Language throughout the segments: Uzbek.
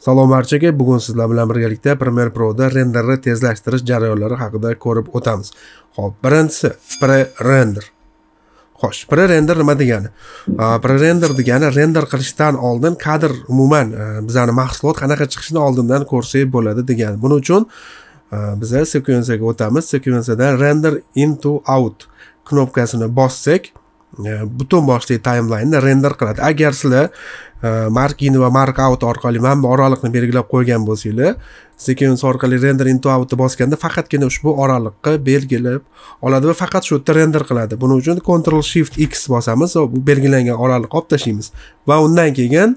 Salom barchaga, bugun sizlar bilan birgalikda Premiere Pro'da renderni tezlashtirish jarayonlari haqida ko'rib o'tamiz. Xo'p, birinchisi pre-render. Xo'sh, pre-render nima degani? Pre-render degani render qilishdan oldin kadr umuman e, bizani mahsulot qanaqa chiqishini oldindan ko'rsak bo'ladi degani. Buning uchun e, biza sekvensiyaga o'tamiz. Sekvensiyadan render into out knopkasini bossak, Э, butun boshli taymlaynni render qiladi agar sizlar e, mark in va mark out orqali manba oraliqni belgilab qo'ygan bo'lsanglar sekvensiya orqali render into outni bosganda faqatgina ushbu oraliqqa belgilab oladi va faqat shu yerda render qiladi buning uchun control shift x bosamiz va belgilangan oraliqni olib tashlaymiz va undan keyin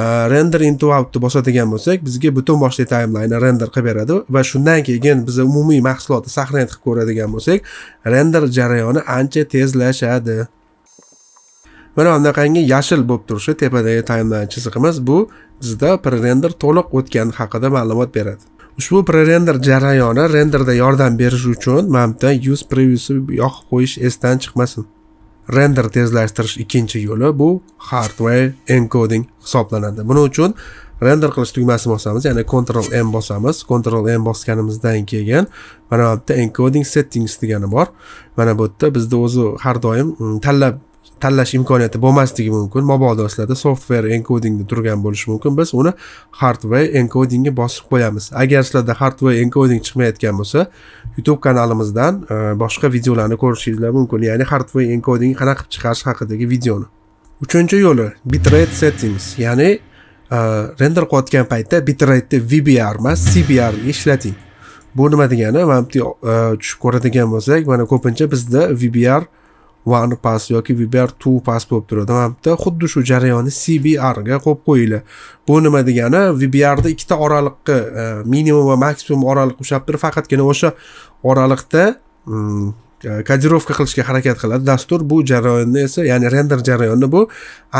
e, render into outni bosadigan bo'lsak bizga butun boshli timelineni render qilib beradi va shundan keyin biz umumiy mahsulotni сохранять qilib ko'radigan bo'lsak render jarayoni ancha tezlashadi mana bunaqangi yashil bo'lib turishi tepadagi taymlayn chiziqimiz bu bizda prerender to'liq o'tgani haqida ma'lumot beradi ushbu prerender jarayoni renderda yordam berish uchun mana bitta yuz previewni yoqib qo'yish esdan chiqmasin render tezlashtirish ikkinchi yo'li bu hardware encoding hisoblanadi buning uchun render qilish tugmasini bosamiz ya'ni control m bosamiz control m bosganimizdan keyin mana bu yerda encoding settings degani bor mana bu yerda bizda o'zi har doim mm, tanlab tanlash imkoniyati bo'lmasligi mumkin mobodo sizlarda software encodingda turgan bo'lishi mumkin biz uni hardware enkodingga bosib qo'yamiz agar sizlarda hardware enkoding chiqmayotgan bo'lsa youtube kanalimizdan e, boshqa videolarni ko'rishingizlar mumkin ya'ni hardware enkoding qanaqa qilib chiqarish haqidagi videoni uchinchi yo'li bitrate settings ya'ni e, render qilayotgan paytda bitrate'ni vbr emas cbr ishlating bu nima degani mana bu e, tushib ko'radigan bo'lsak mana ko'pincha bizda vbr one pass yoki vbr two pass bo'lib turadi hamda xuddi shu jarayonni cbr ga qo'yib qo'yinglar bu nima degani vbrda ikkita oraliqni e, minimum va maksimum oraliq ushlab turib faqatgina o'sha oraliqda mm, kodirovka qilishga harakat qiladi dastur bu jarayonni esa ya'ni render jarayonni bu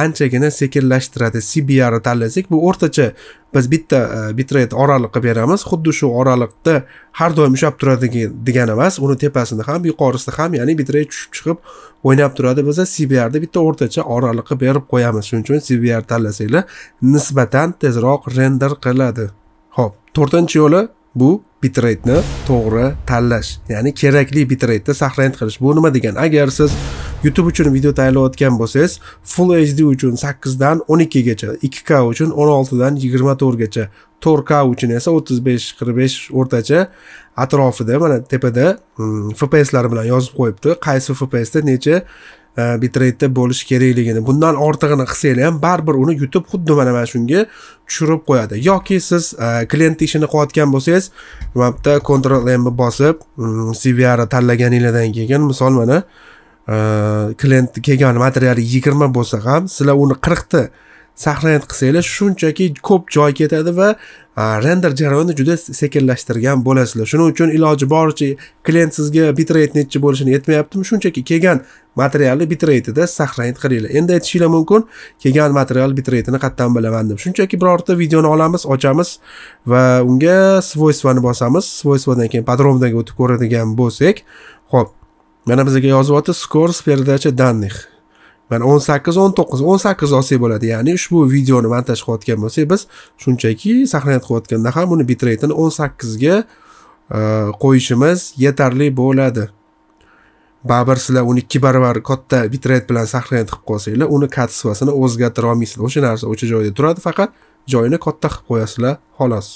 anchagina sekinlashtiradi cbr tanlasak bu o'rtacha biz bitta bitrate oraliqqa beramiz xuddi shu oraliqda har doim ushlab turadi degani emas uni tepasini ham yuqorisini ham ya'ni bitrate tushib chiqib o'ynab turadi biza cbrni bitta o'rtacha oraliqqa berib qo'yamiz shuning uchun cbr tanlasanglar nisbatan tezroq render qiladi ho'p to'rtinchi yo'li bu bitrateni to'g'ri tanlash ya'ni kerakli bitratda saqlanib qilish bu nima degani agar siz youtube uchun video tayyorlayotgan bo'lsangiz full hd uchun sakkizdan o'n ikkigacha ikki k uchun o'n oltidan yigirma to'rtgacha to'rt uchun esa o'ttiz besh qirq besh o'rtacha atrofida mana tepada mm, fpslar bilan yozib qo'yibdi qaysi fpsda necha e, bitreytda bo'lishi kerakligini bundan ortig'ini qilsanglar ham baribir uni youtube xuddi mana mana shunga tushirib qo'yadi yoki siz e, klient ishini qilayotgan bo'lsangiz mana bitta kontrol mni bosib mm, cvrni tanlaganinglardan keyin misol mana e, klient kelgan materiali yigirma bo'lsa ham sizlar uni qirqta sahrend qilsanglar shunchaki ko'p joy ketadi va render jarayonini juda sekinlashtirgan bo'lasizlar shuning uchun iloji boricha klient sizga bitrate nechi bo'lishini aytmayaptimi shunchaki kelgan materialni bitratida sahrend qilinglar endi aytishinglar mumkin kelgan material bitratini qayerdan bilaman deb shunchaki birorta videoni olamiz ochamiz va unga svoystvani bosamiz svoystvadan keyin podrobnoga o'tib ko'radigan bo'lsak ho'p mana bizga yozyapti скорость передачи данных mana o'n sakkiz o'n to'qqiz o'n sakkiz olsak bo'ladi ya'ni ushbu videoni montaj qilayotgan bo'lsak biz shunchaki sahnayat qilayotganda ham uni bitreytini o'n sakkizga e, qo'yishimiz yetarli bo'ladi baribir sizlar uni ikki barobar katta bitreyt bilan saqlanib qilib qolsanglar uni kat o'zgartira olmaysizlar o'sha narsa o'sha joyda turadi faqat joyini katta qilib qo'yasizlar xolos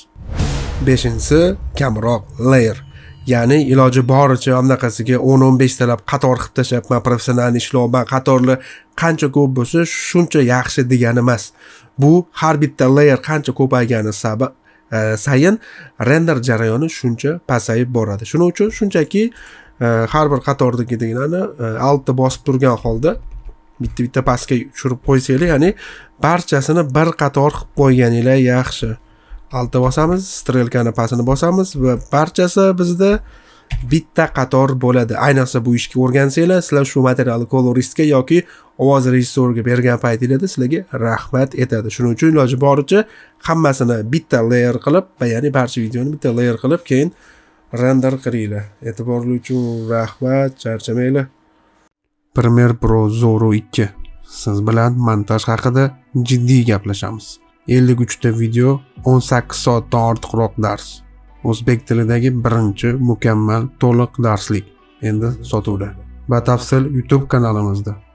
beshinchisi kamroq layer ya'ni iloji boricha anaqasiga o'n o'n beshtalab qator qilib tashlabman professionalni ishlayapman qatorlar qancha ko'p bo'lsa shuncha yaxshi degani emas bu har bitta layer qancha ko'paygani sabab e, sayin render jarayoni shuncha pasayib boradi shuning uchun shunchaki e, har bir qatordagidagilarni e, altta bosib turgan holda bitta bitta pastga tushirib qo'ysanglar ya'ni barchasini bir qator qilib qo'yganinglar yaxshi altni bosamiz strelkani pastini bosamiz va barchasi bizda bitta qator bo'ladi ayniqsa bu ishga o'rgansanglar sizlar shu materialni koloristga yoki ovoz rejissoriga bergan paytinglarda sizlarga rahmat etadi shuning uchun iloji boricha hammasini bitta layer qilib ya'ni barcha videoni bitta layer qilib keyin render qilinglar e'tiborli uchun rahmat charchamanglar premier pro zoro 2 siz bilan montaj haqida jiddiy gaplashamiz 53 ta video 18 soatdan ortiqroq dars o'zbek tilidagi birinchi mukammal to'liq darslik endi sotuvda batafsil youtube kanalimizda